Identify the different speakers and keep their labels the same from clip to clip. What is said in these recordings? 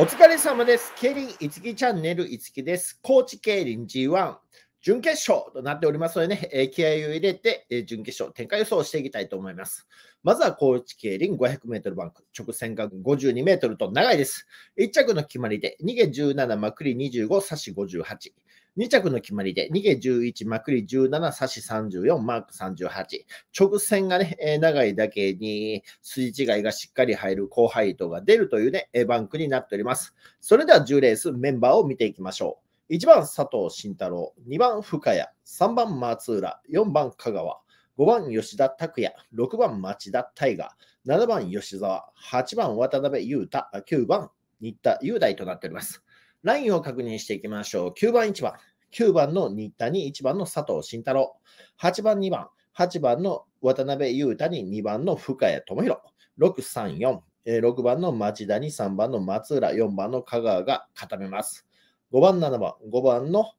Speaker 1: お疲れ様です。リ輪いつきチャンネルいつきです。高知競輪 G1 準決勝となっておりますのでね、え気合を入れて、え準決勝展開予想をしていきたいと思います。まずは高知競輪 500m バンク、直線が52メートルと長いです。1着の決まりで、逃げ17、まくり25、差し58。2着の決まりで、逃げ11、まくり17、差し34、マーク38。直線がね、え長いだけに、筋違いがしっかり入る後輩糸が出るというね、バンクになっております。それでは10レース、メンバーを見ていきましょう。1番佐藤慎太郎、2番深谷、3番松浦、4番香川、5番吉田拓也、6番町田大河、7番吉沢、8番渡辺裕太、9番新田雄大となっております。ラインを確認していきましょう。9番1番、9番の新田に1番の佐藤慎太郎、8番2番、8番の渡辺裕太に2番の深谷智弘、6、3、4、6番の町田に3番の松浦、4番の香川が固めます。5番、7番、5番の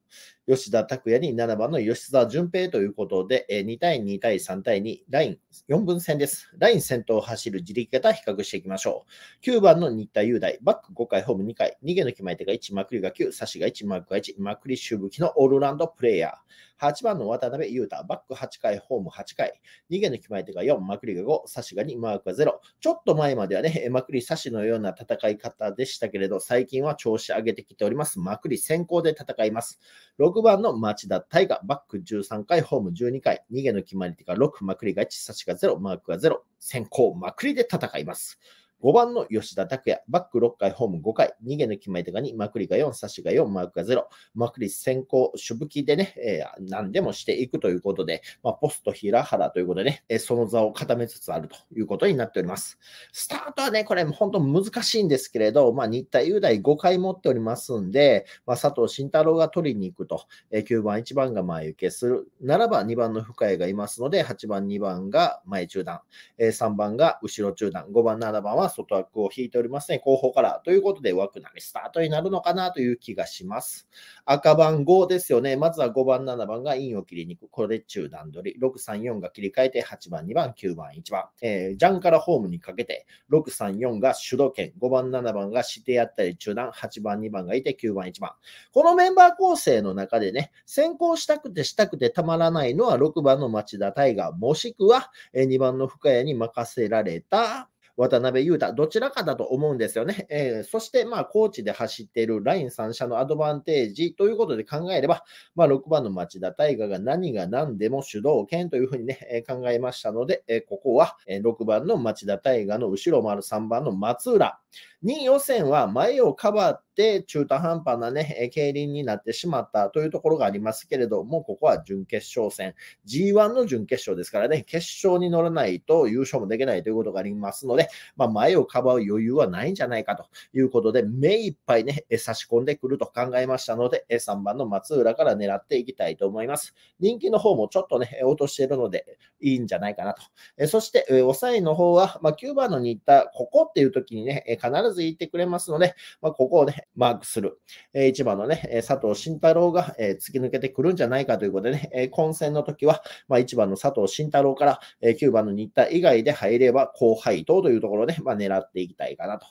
Speaker 1: 吉田拓也に7番の吉沢淳平ということで、2対2対3対2、ライン4分線です。ライン先頭を走る自力型比較していきましょう。9番の新田雄大、バック5回、ホーム2回、逃げの決まり手が1、まくりが9、差しが1、マークが1、まくりしぶきのオールラウンドプレイヤー。8番の渡辺雄太、バック8回、ホーム8回、逃げの決まり手が4、まくりが5、差しが2、マークが0。ちょっと前まではね、まくり差しのような戦い方でしたけれど、最近は調子上げてきております。まくり先行で戦います。6番の町田大河、バック13回、ホーム12回、逃げの決まり手が6、まくりが1、差しが0、マークが0、先行、まくりで戦います。5番の吉田拓也、バック6回、ホーム5回、逃げ抜き前手が2、マクリが4、サしが4、マークが0、まくり先行、しぶきでね、えー、何でもしていくということで、まあ、ポスト平原ということでね、えー、その座を固めつつあるということになっております。スタートはね、これ本当難しいんですけれど、まあ、日体雄大5回持っておりますんで、まあ、佐藤慎太郎が取りに行くと、えー、9番、1番が前受けする、ならば2番の深谷がいますので、8番、2番が前中段、えー、3番が後ろ中段、5番、7番は外枠を引いておりますね。後方からということで枠並みスタートになるのかなという気がします。赤番5ですよね。まずは5番、7番がインを切りに行く。これで中段取り。6、3、4が切り替えて、8番、2番、9番、1番。えー、ジャンからホームにかけて、6、3、4が主導権。5番、7番が指定あったり中段。8番、2番がいて、9番、1番。このメンバー構成の中でね、先行したくてしたくてたまらないのは6番の町田大河、もしくは2番の深谷に任せられた渡辺裕太、どちらかだと思うんですよね。えー、そして、まあ、高知で走っているライン3社のアドバンテージということで考えれば、まあ、6番の町田大河が何が何でも主導権というふうにね、え考えましたので、えここは6番の町田大河の後ろもある3番の松浦、2位予選は前をかばって中途半端なね、競輪になってしまったというところがありますけれども、ここは準決勝戦、G1 の準決勝ですからね、決勝に乗らないと優勝もできないということがありますので、まあ、前をかばう余裕はないんじゃないかということで、目いっぱいね、差し込んでくると考えましたので、3番の松浦から狙っていきたいと思います。人気の方もちょっとね、落としてるので、いいんじゃないかなと。そして、抑えの方は、まあ、9番の新田、ここっていう時にね、必ず言ってくれますので、まあ、ここをね、マークする。えー、一番のね、佐藤慎太郎が、え突き抜けてくるんじゃないかということでね、え混戦の時は、まあ、1番の佐藤慎太郎から、え9番の新田以外で入れば後輩等というところで、まあ、狙っていきたいかなと。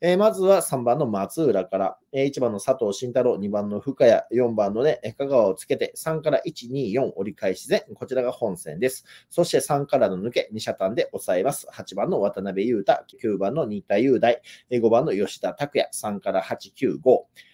Speaker 1: えまずは3番の松浦から。1番の佐藤慎太郎、2番の深谷、4番のね、香川をつけて、3から1、2、4折り返し前、こちらが本線です。そして3からの抜け、2車単で抑えます。8番の渡辺裕太、9番の新田雄大、5番の吉田拓也、3から8、9、5。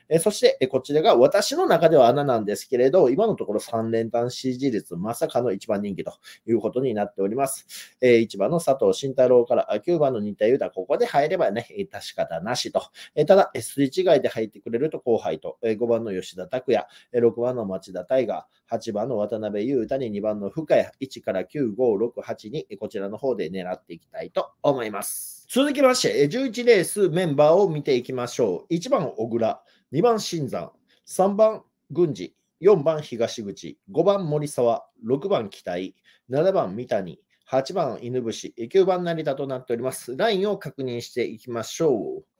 Speaker 1: えそして、こちらが私の中では穴なんですけれど、今のところ3連単支持率、まさかの1番人気ということになっております。えー、1番の佐藤慎太郎から9番の新田優太、ここで入ればね、致し方なしと。えー、ただ、S 違いで入ってくれると後輩と、えー、5番の吉田拓也、えー、6番の町田大河、8番の渡辺優太に2番の深谷、1から9、5、6、8に、こちらの方で狙っていきたいと思います。続きまして、11レースメンバーを見ていきましょう。1番、小倉。2番、新山。3番、郡司。4番、東口。5番、森沢。6番、北井。7番、三谷。8番、犬伏。9番、成田となっております。ラインを確認していきましょう。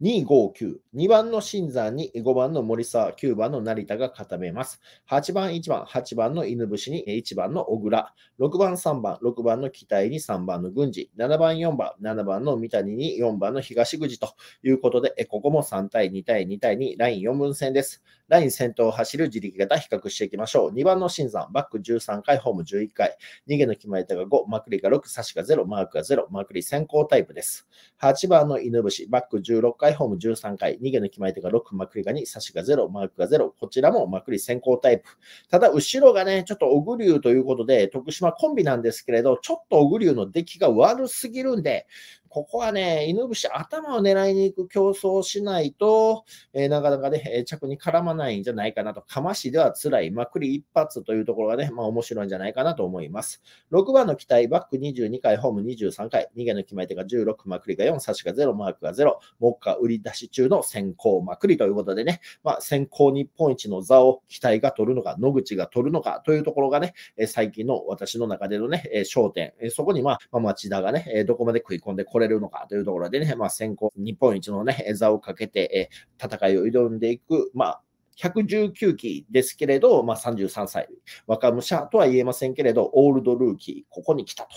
Speaker 1: 259。2番の新山に5番の森沢、9番の成田が固めます。8番、1番、8番の犬伏に1番の小倉、6番、3番、6番の北井に3番の軍事、7番、4番、7番の三谷に4番の東口ということで、ここも3対2対2対2、ライン4分線です。ライン先頭を走る自力型比較していきましょう。2番の新山、バック13回、ホーム11回、逃げの決まり手が5、まくりが6、差しが0、マークが0、まくり先行タイプです。8番の犬伏、バック16回、イホーム13回、逃げの決まり手が6、まくりが2、差しが0、マークが0。こちらもまくり先行タイプ。ただ、後ろがね、ちょっと小栗竜ということで、徳島コンビなんですけれど、ちょっと小栗竜の出来が悪すぎるんで、ここはね、犬伏、頭を狙いに行く競争をしないと、えー、なかなかね、え着に絡まないんじゃないかなと、ま市では辛い、まくり一発というところがね、まあ面白いんじゃないかなと思います。6番の期待、バック22回、ホーム23回、逃げの決まり手が16、まくりが4、差しが0、マークが0、目下売り出し中の先行まくりということでね、まあ、先行日本一の座を期待が取るのか、野口が取るのかというところがね、え最近の私の中でのね、え焦点、えそこにまあ、町田がね、えどこまで食い込んでこれれるのかというところでね、まあ、先行日本一のね、座をかけて、え戦いを挑んでいく、まあ、119期ですけれど、まあ、33歳、若武者とは言えませんけれど、オールドルーキー、ここに来たと。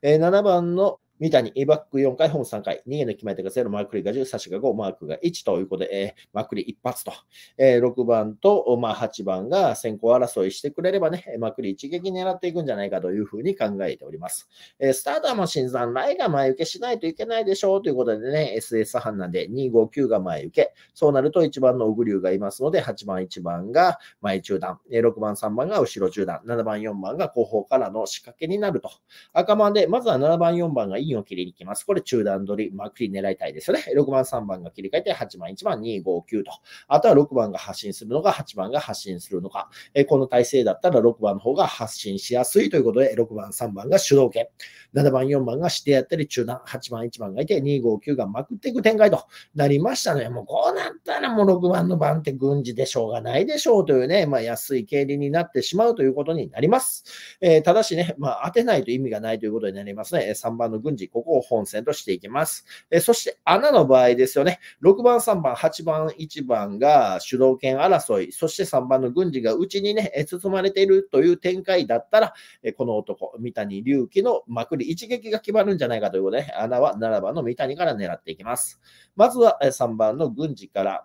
Speaker 1: えー、7番の三谷、エバック4回、ホーム3回、逃げの決まり手が0、マークリが10、サシが5、マークが1ということで、えー、マークリ一発と、えー、6番と、まあ、8番が先行争いしてくれればね、マークリ一撃狙っていくんじゃないかというふうに考えております。えー、スターター新シンさが前受けしないといけないでしょうということでね、SS 判なんで259が前受け、そうなると1番の小栗がいますので、8番、1番が前中段、6番、3番が後ろ中段、7番、4番が後方からの仕掛けになると。赤番で、まずは7番、4番がいい銀を切りにきます。これ中段取り、まくり狙いたいですよね。6番、3番が切り替えて、8番、1番、2、5、9と。あとは6番が発信するのか、8番が発信するのか。えこの体制だったら6番の方が発信しやすいということで、6番、3番が主導権。7番、4番がしてやったり、中段、8番、1番がいて、2、5、9がまくっていく展開となりましたね。もうこうなったらもう6番の番って軍事でしょうがないでしょうというね、まあ、安い経理になってしまうということになります。えー、ただしね、まあ、当てないと意味がないということになりますね。3番の軍事ここを本線としていきます。えそして穴の場合ですよね。6番、3番、8番、1番が主導権争い、そして3番の軍事がうちにね、包まれているという展開だったら、えこの男、三谷隆起のまくり一撃が決まるんじゃないかということで、穴は7番の三谷から狙っていきます。まずは3番の軍事から、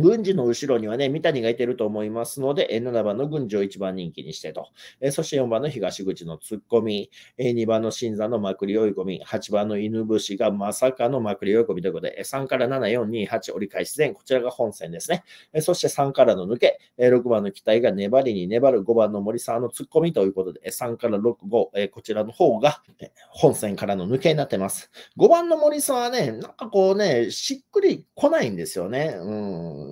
Speaker 1: 軍事の後ろにはね、三谷がいてると思いますので、7番の軍事を1番人気にしてと。えそして4番の東口の突っ込み、え2番の新座のまくり追い込み、8番の犬伏がまさかのまくり追い込みということで、え3から7、4、2、8折り返し前、こちらが本戦ですね。えそして3からの抜け、え6番の期待が粘りに粘る、5番の森沢の突っ込みということで、え3から6、5、えこちらの方が、本戦からの抜けになってます。5番の森沢はね、なんかこうね、しっくりこないんですよね。うん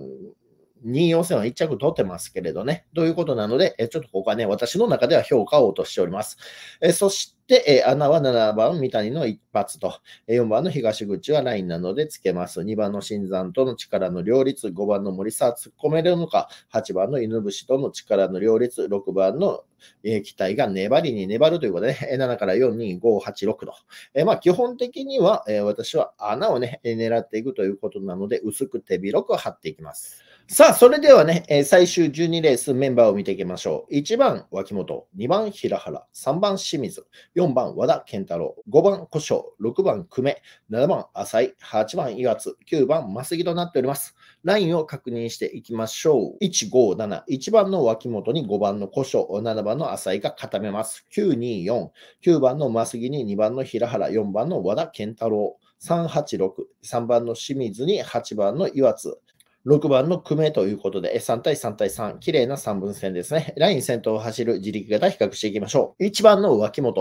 Speaker 1: 任用戦は1着取ってますけれどね。ということなので、ちょっとここはね、私の中では評価を落としております。えそしてで、え穴は7番、三谷の一発と、4番の東口はラインなのでつけます。2番の新山との力の両立、5番の森沢突っ込めるのか、8番の犬伏との力の両立、6番のえ機体が粘りに粘るということで、ね、7から4、2、5、8、6と。えー、まあ、基本的には、えー、私は穴をね、狙っていくということなので、薄く手広く張っていきます。さあ、それではね、え最終12レースメンバーを見ていきましょう。1番、脇本、2番、平原、3番、清水、4番和田健太郎、5番古生、6番久米、7番浅井、8番岩津、9番増木となっております。ラインを確認していきましょう。1、5、7、1番の脇元に5番の古生、7番の浅井が固めます。9、2、4、9番の増木に2番の平原、4番の和田健太郎、386、3番の清水に8番の岩津、6番の組めということで、3対3対3、綺麗な3分線ですね。ライン先頭を走る自力型比較していきましょう。1番の脇本、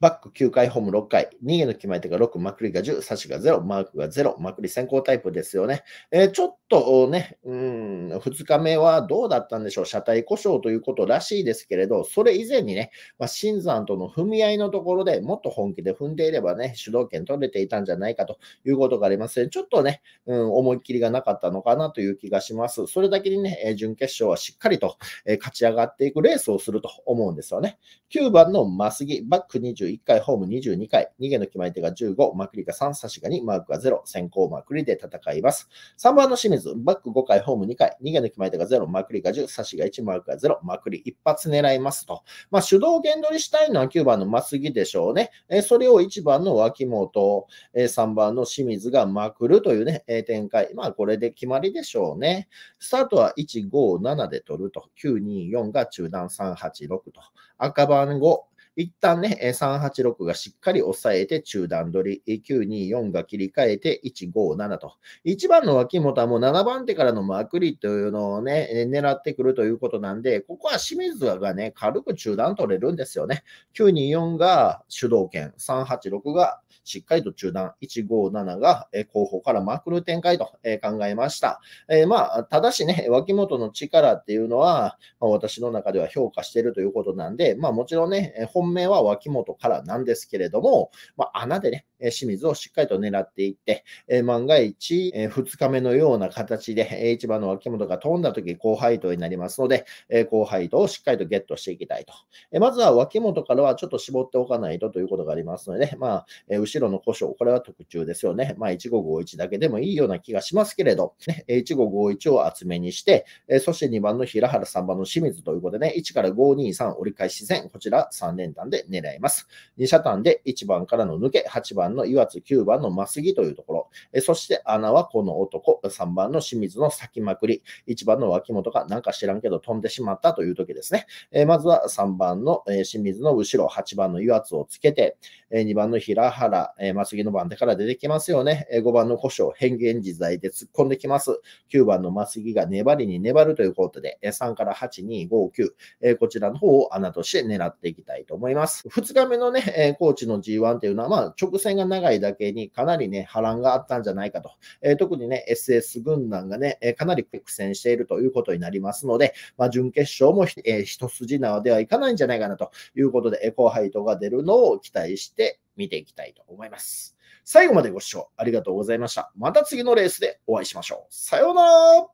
Speaker 1: バック9回、ホーム6回、逃げの決まり手が6、まくりが10、差しが0、マークが0、まくり先行タイプですよね。えー、ちょっとね、うん、2日目はどうだったんでしょう、車体故障ということらしいですけれど、それ以前にね、まあ、新山との踏み合いのところでもっと本気で踏んでいればね、主導権取れていたんじゃないかということがありますね。ちょっとね、うん、思いっきりがなかったのかなという気がします。それだけにね、えー、準決勝はしっかりと、えー、勝ち上がっていくレースをすると思うんですよね。9番のマスギ、バック21 21回、ホーム22回、逃げの決まり手が15、まくりが3、差しが2、マークが0、先行まくりで戦います。3番の清水、バック5回、ホーム2回、逃げの決まり手が0、まくりが10、差しが1、マークが0、まくり一発狙いますと。まあ、主導限取りしたいのは9番の増木でしょうね。えそれを1番の脇本、え3番の清水がまくるというね、え展開。まあ、これで決まりでしょうね。スタートは1、5、7で取ると。9、2、4が中段3、8、6と。赤番5、一旦ね、386がしっかり抑えて中段取り、924が切り替えて157と。1番の脇本はもう7番手からのまくりというのをね、狙ってくるということなんで、ここは清水がね、軽く中段取れるんですよね。924が主導権、386がしっかりと中断、157が、え後方からまくる展開と、え考えました。えまあ、ただしね、脇本の力っていうのは、まあ、私の中では評価しているということなんで、まあもちろんね、本命は脇本からなんですけれども、まあ、穴でね、清水をしっかりと狙っていって、え万が一、え2日目のような形で、え1番の脇本が飛んだ時、後輩とになりますので、え後輩とをしっかりとゲットしていきたいと。えまずは脇本からはちょっと絞っておかないとということがありますので、まあ、え後白の故障、これは特注ですよね。まあ、1551だけでもいいような気がしますけれど、ね、1551を厚めにして、そして2番の平原、3番の清水ということでね、1から523折り返し線、こちら3連単で狙います。2車単で1番からの抜け、8番の岩津、9番の増木というところ、そして穴はこの男、3番の清水の先まくり、1番の脇本がなんか知らんけど飛んでしまったという時ですね。まずは3番の、清水の後ろ、8番の岩津をつけて、2番の平原、ええまあ、次の番手から出てきますよね。え5番の故障、変幻自在で突っ込んできます。9番のつ木が粘りに粘るということで、え3から8、2、5、9、えこちらの方を穴として狙っていきたいと思います。2日目のね、え高知の G1 というのは、まあ、直線が長いだけにかなりね、波乱があったんじゃないかと。え特にね、SS 軍団がね、かなり苦戦しているということになりますので、まあ、準決勝も、え一筋縄ではいかないんじゃないかなということで、え後輩とが出るのを期待して、見ていきたいと思います。最後までご視聴ありがとうございました。また次のレースでお会いしましょう。さようなら